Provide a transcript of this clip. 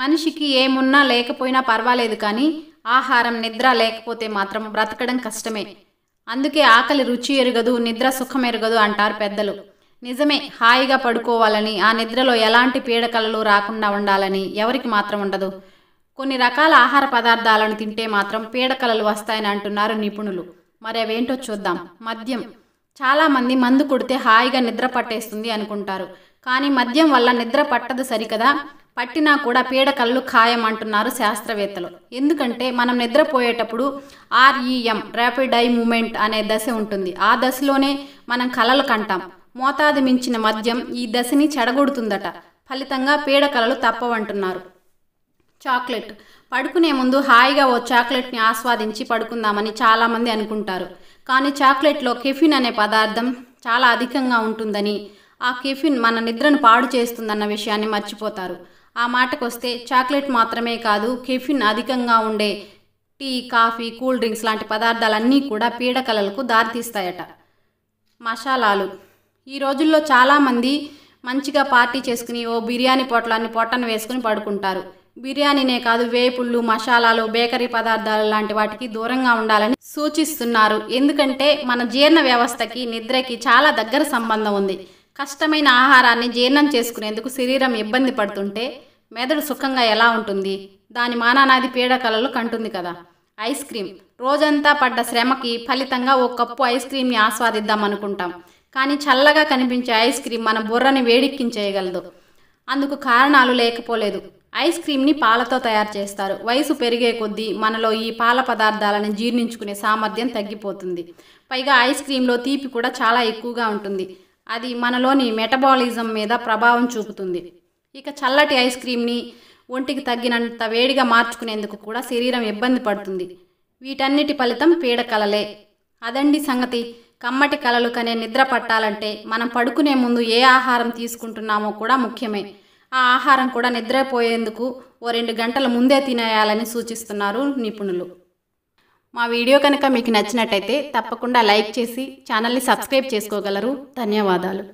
మనిషికి ఏమున్నా లేకపోయినా పర్వాలేదు కానీ ఆహారం నిద్ర లేకపోతే మాత్రం బ్రతకడం కష్టమే అందుకే ఆకలి రుచి ఎరుగదు నిద్ర సుఖమెరుగదు అంటారు పెద్దలు నిజమే హాయిగా పడుకోవాలని ఆ నిద్రలో ఎలాంటి పీడకలలు రాకుండా ఉండాలని ఎవరికి మాత్రం ఉండదు కొన్ని రకాల ఆహార పదార్థాలను తింటే మాత్రం పీడకలలు వస్తాయని అంటున్నారు నిపుణులు మరి అవేంటో చూద్దాం మద్యం చాలామంది మందు కొడితే హాయిగా నిద్ర పట్టేస్తుంది అనుకుంటారు కానీ మద్యం వల్ల నిద్ర పట్టదు సరికదా పట్టినా కూడా పీడకళ్ళు ఖాయం అంటున్నారు శాస్త్రవేత్తలు ఎందుకంటే మనం నిద్రపోయేటప్పుడు ఆర్ఈఎం ర్యాపిడ్ ఐ మూమెంట్ అనే దశ ఉంటుంది ఆ దశలోనే మనం కలలు కంటాం మోతాదు మించిన మద్యం ఈ దశని చెడగొడుతుందట ఫలితంగా కళలు తప్పవంటున్నారు చాక్లెట్ పడుకునే ముందు హాయిగా ఓ చాక్లెట్ని ఆస్వాదించి పడుకుందామని చాలామంది అనుకుంటారు కానీ చాక్లెట్లో కెఫిన్ అనే పదార్థం చాలా అధికంగా ఉంటుందని ఆ కెఫిన్ మన నిద్రను పాడు చేస్తుందన్న విషయాన్ని మర్చిపోతారు ఆ మాటకొస్తే చాక్లెట్ మాత్రమే కాదు కెఫిన్ అధికంగా ఉండే టీ కాఫీ కూల్ డ్రింక్స్ లాంటి పదార్థాలన్నీ కూడా పీడకలలకు దారితీస్తాయట మసాలాలు ఈ రోజుల్లో చాలామంది మంచిగా పార్టీ చేసుకుని ఓ బిర్యానీ పొట్లాన్ని పొట్టను వేసుకుని పడుకుంటారు బిర్యానీనే కాదు వేపుళ్ళు మసాలాలు బేకరీ పదార్థాలు లాంటి వాటికి దూరంగా ఉండాలని సూచిస్తున్నారు ఎందుకంటే మన జీర్ణ వ్యవస్థకి నిద్రకి చాలా దగ్గర సంబంధం ఉంది కష్టమైన ఆహారాన్ని జీర్ణం చేసుకునేందుకు శరీరం ఇబ్బంది పడుతుంటే మెదడు సుఖంగా ఎలా ఉంటుంది దాని మానానాది పీడకలలు కంటుంది కదా ఐస్ క్రీమ్ రోజంతా పడ్డ శ్రమకి ఫలితంగా ఓ కప్పు ఐస్ క్రీమ్ని ఆస్వాదిద్దాం అనుకుంటాం కానీ చల్లగా కనిపించే ఐస్ క్రీమ్ మన బుర్రని వేడిక్కించేయగలదు అందుకు కారణాలు లేకపోలేదు ఐస్ క్రీమ్ని పాలతో తయారు చేస్తారు వయసు పెరిగే కొద్దీ మనలో ఈ పాల పదార్థాలను జీర్ణించుకునే సామర్థ్యం తగ్గిపోతుంది పైగా ఐస్ క్రీమ్లో తీపి కూడా చాలా ఎక్కువగా ఉంటుంది అది మనలోని మెటబాలిజం మీద ప్రభావం చూపుతుంది ఇక చల్లటి ఐస్ క్రీమ్ని ఒంటికి తగ్గినంత వేడిగా మార్చుకునేందుకు కూడా శరీరం ఇబ్బంది పడుతుంది వీటన్నిటి ఫలితం పీడ కలలే అదండి సంగతి కమ్మటి కలలు కనే నిద్ర పట్టాలంటే మనం పడుకునే ముందు ఏ ఆహారం తీసుకుంటున్నామో కూడా ముఖ్యమే ఆ ఆహారం కూడా నిద్రపోయేందుకు ఓ రెండు గంటల ముందే తినేయాలని సూచిస్తున్నారు నిపుణులు మా వీడియో కనుక మీకు నచ్చినట్టయితే తప్పకుండా లైక్ చేసి ఛానల్ని సబ్స్క్రైబ్ చేసుకోగలరు ధన్యవాదాలు